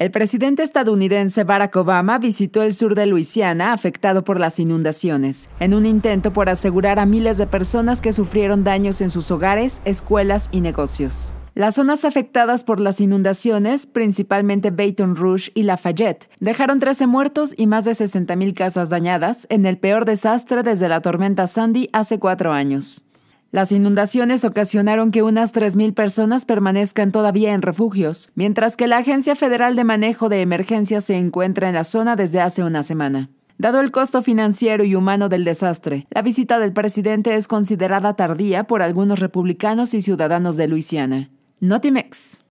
El presidente estadounidense Barack Obama visitó el sur de Luisiana afectado por las inundaciones, en un intento por asegurar a miles de personas que sufrieron daños en sus hogares, escuelas y negocios. Las zonas afectadas por las inundaciones, principalmente Baton Rouge y Lafayette, dejaron 13 muertos y más de 60.000 casas dañadas en el peor desastre desde la tormenta Sandy hace cuatro años. Las inundaciones ocasionaron que unas 3.000 personas permanezcan todavía en refugios, mientras que la Agencia Federal de Manejo de Emergencias se encuentra en la zona desde hace una semana. Dado el costo financiero y humano del desastre, la visita del presidente es considerada tardía por algunos republicanos y ciudadanos de Luisiana. Notimex.